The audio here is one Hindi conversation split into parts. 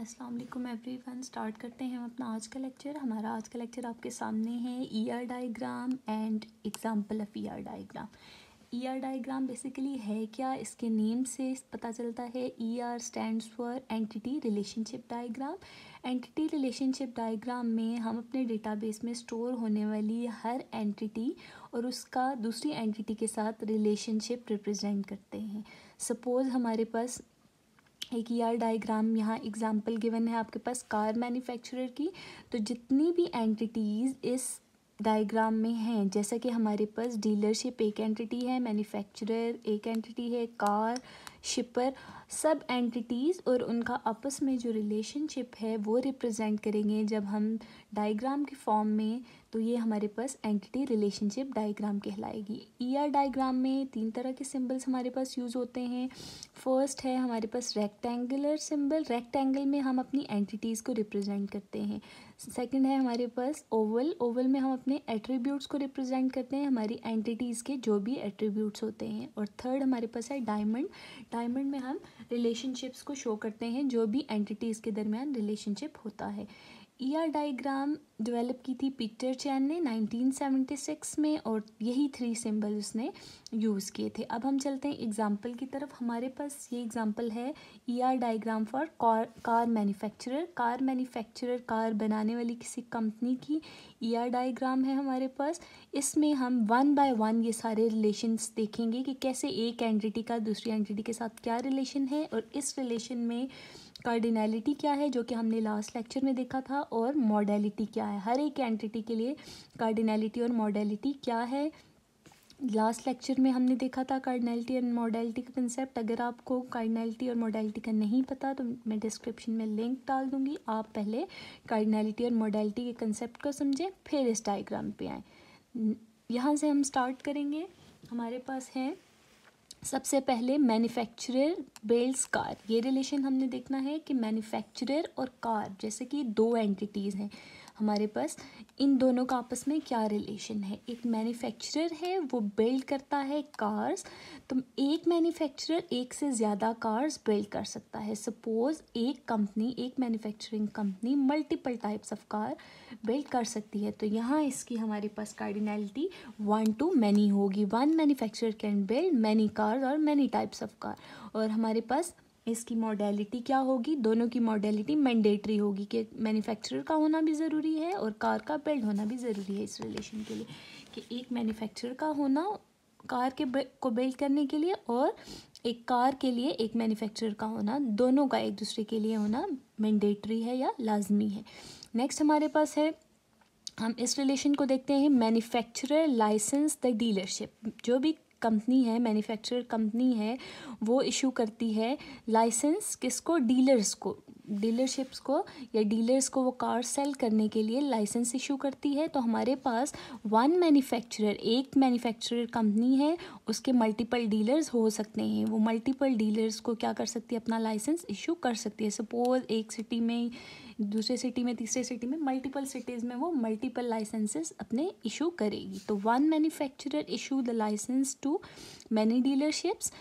अस्सलाम वालेकुम एवरीवन स्टार्ट करते हैं हम अपना आज का लेक्चर हमारा आज का लेक्चर आपके सामने है ER diagram and example of ER diagram ER diagram basically है क्या इसके नेम से पता चलता है ER stands for entity relationship diagram entity relationship diagram में हम अपने डेटाबेस में स्टोर होने वाली हर एंटिटी और उसका दूसरी एंटिटी के साथ रिलेशनशिप रिप्रेजेंट करते हैं सपोज़ हमारे पास एक ई आर डाइग्राम यहाँ एग्जाम्पल गिवन है आपके पास कार मैन्युफैक्चरर की तो जितनी भी एंटिटीज़ इस डायग्राम में हैं जैसा कि हमारे पास डीलरशिप एक एंटिटी है मैन्युफैक्चरर एक एंटिटी है कार शिपर सब एंटिटीज़ और उनका आपस में जो रिलेशनशिप है वो रिप्रेजेंट करेंगे जब हम डायग्राम के फॉर्म में तो ये हमारे पास एंटिटी रिलेशनशिप डायग्राम कहलाएगी ईआर e डायग्राम में तीन तरह के सिंबल्स हमारे पास यूज़ होते हैं फर्स्ट है हमारे पास रेक्टेंगुलर सिंबल रेक्टेंगल में हम अपनी एंटिटीज़ को रिप्रेजेंट करते हैं सेकंड है हमारे पास ओवल ओवल में हम अपने एट्रीब्यूट्स को रिप्रेजेंट करते हैं हमारी एंटिटीज़ के जो भी एट्रीब्यूट्स होते हैं और थर्ड हमारे पास है डायमंड डायमंड में हम रिलेशनशिप्स को शो करते हैं जो भी एंटिटीज़ के दरमियान रिलेशनशिप होता है ईआर डायग्राम डेवलप की थी पीटर चैन ने 1976 में और यही थ्री सिंबल उसने यूज़ किए थे अब हम चलते हैं एग्जाम्पल की तरफ हमारे पास ये एग्जाम्पल है ER diagram for car car manufacturer car manufacturer car बनाने वाली किसी कंपनी की ईआर e डायग्राम है हमारे पास इसमें हम वन बाय वन ये सारे रिलेशन देखेंगे कि कैसे एक एंटिटी का दूसरी एंटिटी के साथ क्या रिलेशन है और इस रिलेशन में कार्डिनैलिटी क्या है जो कि हमने लास्ट लेक्चर में देखा था और मॉडलिटी क्या है हर एक एंटिटी के लिए कार्डिनैलिटी और मॉडलिटी क्या है लास्ट लेक्चर में हमने देखा था कार्डिनैलिटी एंड मॉडलिटी का कंसेप्ट अगर आपको कार्डिनैलिटी और मॉडलिटी का नहीं पता तो मैं डिस्क्रिप्शन में लिंक डाल दूंगी आप पहले कार्डिनैलिटी और मॉडलिटी के कंसेप्ट को समझें फिर इस डाइग्राम पे आएँ यहाँ से हम स्टार्ट करेंगे हमारे पास हैं सबसे पहले मैन्युफैक्चरर बेल्स कार ये रिलेशन हमने देखना है कि मैन्युफैक्चरर और कार जैसे कि दो एंटिटीज़ हैं हमारे पास इन दोनों का आपस में क्या रिलेशन है एक मैन्युफैक्चरर है वो बिल्ड करता है कार्स तो एक मैन्युफैक्चरर एक से ज़्यादा कार्स बिल्ड कर सकता है सपोज़ एक कंपनी एक manufacturing company multiple types of car build कर सकती है तो यहाँ इसकी हमारे पास कार्डिनैलिटी वन टू मैनी होगी one manufacturer can build many cars और मैनी टाइप्स ऑफ कार और हमारे पास इसकी मॉडलिटी क्या होगी दोनों की मॉडलिटी मैंडेटरी होगी कि मैन्युफैक्चरर का होना भी ज़रूरी है और कार का बिल्ड होना भी ज़रूरी है इस रिलेशन के लिए कि एक मैन्युफैक्चरर का होना कार के को बिल्ड करने के लिए और एक कार के लिए एक मैन्युफैक्चरर का होना दोनों का एक दूसरे के लिए होना मैंडेटरी है या लाजमी है नेक्स्ट हमारे पास है हम इस रिलेशन को देखते हैं मैन्युफैक्चरर लाइसेंस द डीलरशिप जो भी कंपनी है मैन्युफैक्चरर कंपनी है वो इशू करती है लाइसेंस किसको डीलर्स को डीलरशिप्स को या डीलर्स को वो कार सेल करने के लिए लाइसेंस इशू करती है तो हमारे पास वन मैन्युफैक्चरर एक मैन्युफैक्चरर कंपनी है उसके मल्टीपल डीलर्स हो सकते हैं वो मल्टीपल डीलर्स को क्या कर सकती है अपना लाइसेंस इशू कर सकती है सपोज एक सिटी में दूसरे सिटी में तीसरे सिटी में मल्टीपल सिटीज़ में वो मल्टीपल लाइसेंसेस अपने इशू करेगी तो one manufacturer issue the licence to many dealerships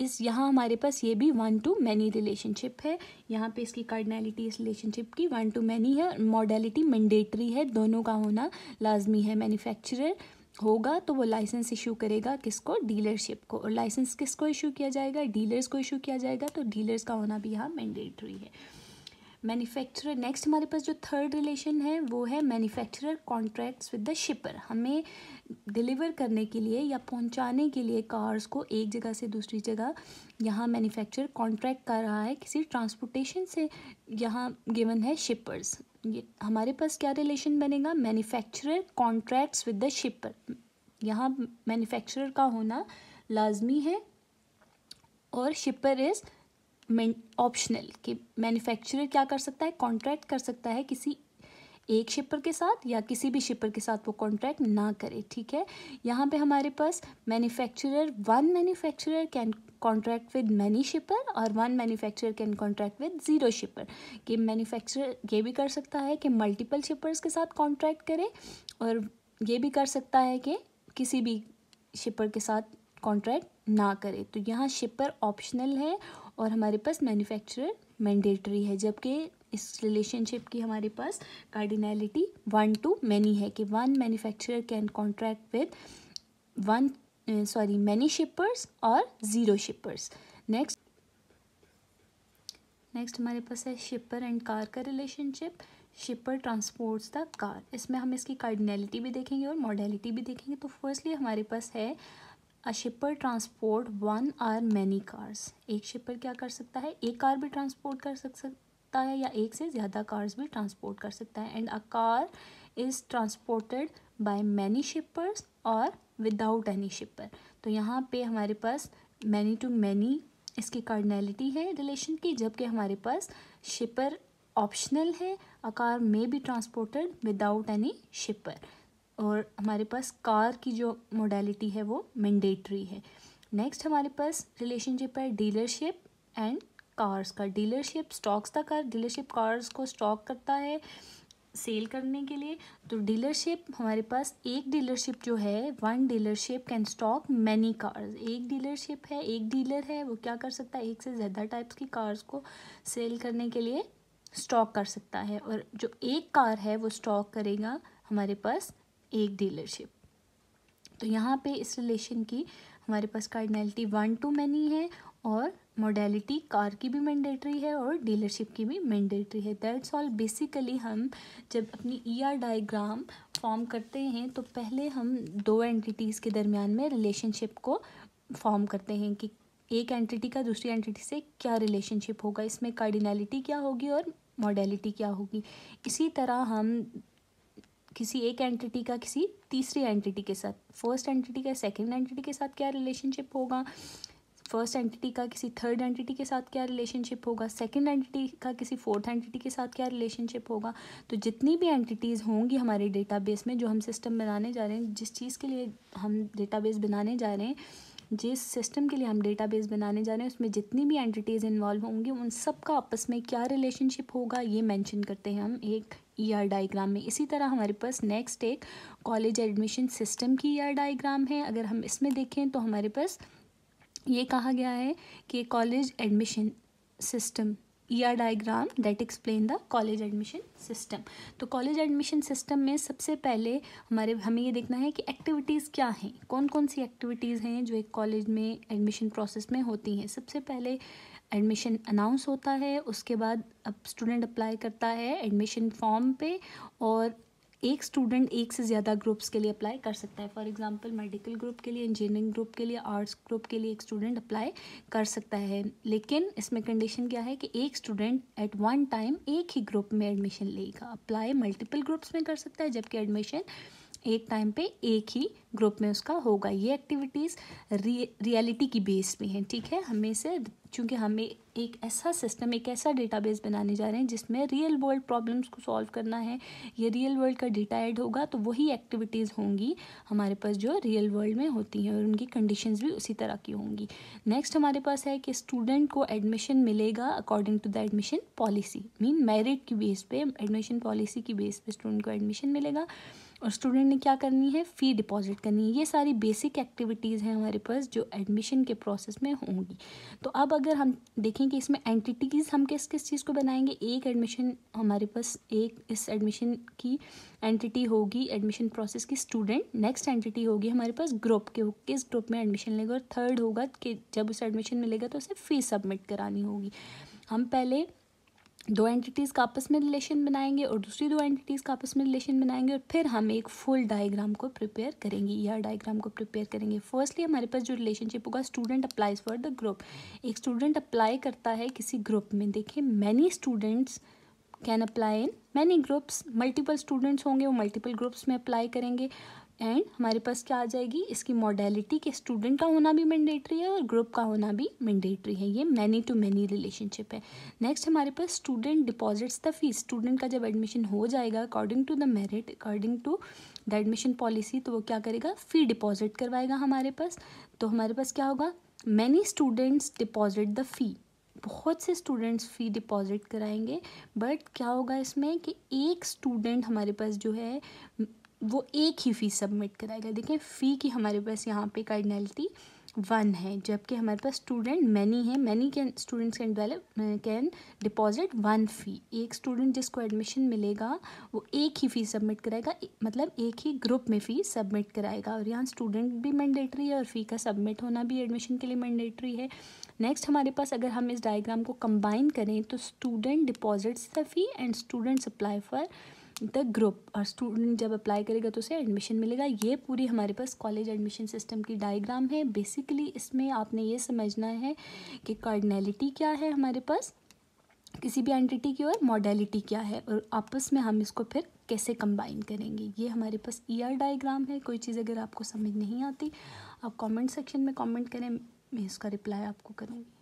इस यहाँ हमारे पास ये भी वन टू मैनी रिलेशनशिप है यहाँ पे इसकी कार्डनैलिटी इस रिलेशनशिप की वन टू मैनी है मॉडलिटी मैंडेटरी है दोनों का होना लाजमी है मैन्युफैक्चरर होगा तो वो लाइसेंस इशू करेगा किसको डीलरशिप को और लाइसेंस किसको इशू किया जाएगा डीलर्स को इशू किया जाएगा तो डीलर्स का होना भी यहाँ मैंडेटरी है मैन्युफैक्चरर नेक्स्ट हमारे पास जो थर्ड रिलेशन है वो है manufacturer contracts with the shipper हमें डिलीवर करने के लिए या पहुंचाने के लिए कार्स को एक जगह से दूसरी जगह यहाँ मैन्युफैक्चरर कॉन्ट्रैक्ट कर रहा है किसी ट्रांसपोर्टेशन से यहाँ गिवन है शिपर्स ये हमारे पास क्या रिलेशन बनेगा manufacturer contracts with the shipper यहाँ मैन्युफैक्चरर का होना लाजमी है और शिपर इज़ ऑप्शनल कि मैन्युफैक्चरर क्या कर सकता है कॉन्ट्रैक्ट कर सकता है किसी एक शिपर के साथ या किसी भी शिपर के साथ वो कॉन्ट्रैक्ट ना करे ठीक है यहाँ पे हमारे पास manufacturer one manufacturer can contract with many shipper और one manufacturer can contract with zero shipper कि मैन्युफैक्चरर ये भी कर सकता है कि मल्टीपल शिपर्स के साथ कॉन्ट्रैक्ट करे और ये भी कर सकता है कि किसी भी शिपर के साथ कॉन्ट्रैक्ट ना करे तो यहाँ शिपर ऑप्शनल है और हमारे पास मैन्युफैक्चरर मैंडेटरी है जबकि इस रिलेशनशिप की हमारे पास कार्डिनैलिटी वन टू मैनी है कि one manufacturer can contract with one sorry many shippers और ज़ीरो शिपर्स नेक्स्ट नेक्स्ट हमारे पास है शिपर एंड कार का relationship shipper transports the car इसमें हम इसकी कार्डिनैलिटी भी देखेंगे और मॉडलिटी भी देखेंगे तो फर्स्टली हमारे पास है a shipper transport one or many cars एक शिपर क्या कर सकता है एक कार भी ट्रांसपोर्ट कर सकता है या एक से ज़्यादा कार्स भी ट्रांसपोर्ट कर सकता है and a car is transported by many shippers और विदाउट एनी शिपर तो यहाँ पे हमारे पास मैनी टू मैनी इसकी कार्डनैलिटी है रिलेशन की जबकि हमारे पास शिपर ऑप्शनल है a car may be transported without any shipper और हमारे पास कार की जो मोडेलिटी है वो मैंडेटरी है नेक्स्ट हमारे पास रिलेशनशिप है डीलरशिप एंड कार्स का डीलरशिप स्टॉक्स का डीलरशिप कार्स को स्टॉक करता है सेल करने के लिए तो डीलरशिप हमारे पास एक डीलरशिप जो है one dealership can stock many cars एक डीलरशिप है एक डीलर है वो क्या कर सकता है एक से ज़्यादा टाइप्स की कार्स को सेल करने के लिए स्टॉक कर सकता है और जो एक कार है वो स्टॉक करेगा हमारे पास एक डीलरशिप तो यहाँ पे इस रिलेशन की हमारे पास कार्डनैलिटी वन टू मैनी है और मोडेलिटी कार की भी मैंडेटरी है और डीलरशिप की भी मैंडेटरी है दैट्स ऑल बेसिकली हम जब अपनी ई आर डाइग्राम फॉर्म करते हैं तो पहले हम दो एंटिटीज़ के दरमियान में रिलेशनशिप को फॉर्म करते हैं कि एक एंटिटी का दूसरी एंटिटी से क्या रिलेशनशिप होगा इसमें कार्डिनैलिटी क्या होगी और मॉडेलिटी क्या होगी इसी तरह हम किसी एक एंटिटी का किसी तीसरी एंटिटी के साथ फर्स्ट एंटिटी का सेकेंड एंटिटी के साथ क्या रिलेशनशिप होगा फर्स्ट एंटिटी का किसी थर्ड एंटिटी के साथ क्या रिलेशनशिप होगा सेकेंड एंटिटी का किसी फोर्थ एंटिटी के साथ क्या रिलेशनशिप होगा तो जितनी भी एंटिटीज़ होंगी हमारे डेटाबेस में जो हम सिस्टम बनाने जा रहे हैं जिस चीज़ के लिए हम डेटाबेस बनाने जा रहे हैं जिस सिस्टम के लिए हम डेटाबेस बनाने जा रहे हैं उसमें जितनी भी एंटिटीज़ इन्वॉल्व होंगी उन सब का आपस में क्या रिलेशनशिप होगा ये मेंशन करते हैं हम एक ईआर e डायग्राम में इसी तरह हमारे पास नेक्स्ट एक कॉलेज एडमिशन सिस्टम की ईआर e डायग्राम है अगर हम इसमें देखें तो हमारे पास ये कहा गया है कि college admission system ER diagram that explain the college admission system तो कॉलेज एडमिशन सिस्टम में सबसे पहले हमारे हमें ये देखना है कि एक्टिविटीज़ क्या हैं कौन कौन सी एक्टिविटीज़ हैं जो एक कॉलेज में एडमिशन प्रोसेस में होती हैं सबसे पहले एडमिशन अनाउंस होता है उसके बाद अब स्टूडेंट अप्लाई करता है एडमिशन फॉर्म पे और एक स्टूडेंट एक से ज़्यादा ग्रुप्स के लिए अप्लाई कर सकता है फॉर एग्जांपल मेडिकल ग्रुप के लिए इंजीनियरिंग ग्रुप के लिए आर्ट्स ग्रुप के लिए एक स्टूडेंट अप्लाई कर सकता है लेकिन इसमें कंडीशन क्या है कि एक स्टूडेंट एट वन टाइम एक ही ग्रुप में एडमिशन लेगा अप्लाई मल्टीपल ग्रुप्स में कर सकता है जबकि एडमिशन एक टाइम पे एक ही ग्रुप में उसका होगा ये एक्टिविटीज़ रियलिटी की बेस पे हैं ठीक है हमें से चूँकि हमें एक ऐसा सिस्टम एक ऐसा डेटाबेस बनाने जा रहे हैं जिसमें रियल वर्ल्ड प्रॉब्लम्स को सॉल्व करना है ये रियल वर्ल्ड का डेटा ऐड होगा तो वही एक्टिविटीज़ होंगी हमारे पास जो रियल वर्ल्ड में होती हैं और उनकी कंडीशंस भी उसी तरह की होंगी नेक्स्ट हमारे पास है कि स्टूडेंट को एडमिशन मिलेगा according to the admission policy mean merit की बेस पे एडमिशन पॉलिसी की बेस पे स्टूडेंट को एडमिशन मिलेगा और स्टूडेंट ने क्या करनी है फ़ी डिपॉजिट करनी है ये सारी बेसिक एक्टिविटीज़ हैं हमारे पास जो एडमिशन के प्रोसेस में होंगी तो अब अगर हम देखें कि इसमें एंटिटीज़ हम किस किस चीज़ को बनाएंगे एक एडमिशन हमारे पास एक इस एडमिशन की एंटिटी होगी एडमिशन प्रोसेस की स्टूडेंट नेक्स्ट एंटिटी होगी हमारे पास ग्रुप के किस ग्रुप में एडमिशन लेगा और थर्ड होगा कि जब उसे एडमिशन मिलेगा तो उसे फ़ीस सबमिट करानी होगी हम पहले दो एंटिटीज़ का आपस में रिलेशन बनाएंगे और दूसरी दो एंटिटीज़ का आपस में रिलेशन बनाएंगे और फिर हम एक फुल डायग्राम को प्रिपेयर करेंगे या डायग्राम को प्रिपेयर करेंगे फर्स्टली हमारे पास जो रिलेशनशिप होगा student applies for the group एक स्टूडेंट अप्लाई करता है किसी ग्रुप में देखिए many students can apply in many groups multiple students होंगे वो मल्टीपल ग्रुप्स में अप्लाई करेंगे एंड हमारे पास क्या आ जाएगी इसकी मॉडलिटी के स्टूडेंट का होना भी मैंडेटरी है और ग्रुप का होना भी मैंडेटरी है ये मैनी टू मैनी रिलेशनशिप है नेक्स्ट हमारे पास student deposits the fees student का जब एडमिशन हो जाएगा according to the merit according to the admission policy तो वो क्या करेगा फ़ी डिपॉजिट करवाएगा हमारे पास तो हमारे पास क्या होगा many students deposit the fee बहुत से स्टूडेंट्स फ़ी डिपॉजिट कराएंगे बट क्या होगा इसमें कि एक स्टूडेंट हमारे पास जो है वो एक ही फ़ीस सबमिट कराएगा देखें फ़ी की हमारे पास यहाँ पे कार्डनैलिटी वन है जबकि हमारे पास स्टूडेंट मैनी है many can students can develop can deposit one fee एक स्टूडेंट जिसको एडमिशन मिलेगा वो एक ही फ़ीस सबमिट कराएगा मतलब एक ही ग्रुप में फ़ीस सबमिट कराएगा और यहाँ स्टूडेंट भी मैंडेटरी है और फ़ी का सबमिट होना भी एडमिशन के लिए मैंडेटरी है नेक्स्ट हमारे पास अगर हम इस डायग्राम को कंबाइन करें तो student deposits the fee and student सप्लाई फॉर द ग्रुप और स्टूडेंट जब अप्लाई करेगा तो उसे एडमिशन मिलेगा ये पूरी हमारे पास कॉलेज एडमिशन सिस्टम की डायग्राम है बेसिकली इसमें आपने ये समझना है कि कार्डनैलिटी क्या है हमारे पास किसी भी एंटिटी की और मॉडलिटी क्या है और आपस में हम इसको फिर कैसे कंबाइन करेंगे ये हमारे पास आर e डायग्राम है कोई चीज़ अगर आपको समझ नहीं आती आप कमेंट सेक्शन में कमेंट करें मैं इसका रिप्लाई आपको करूँगी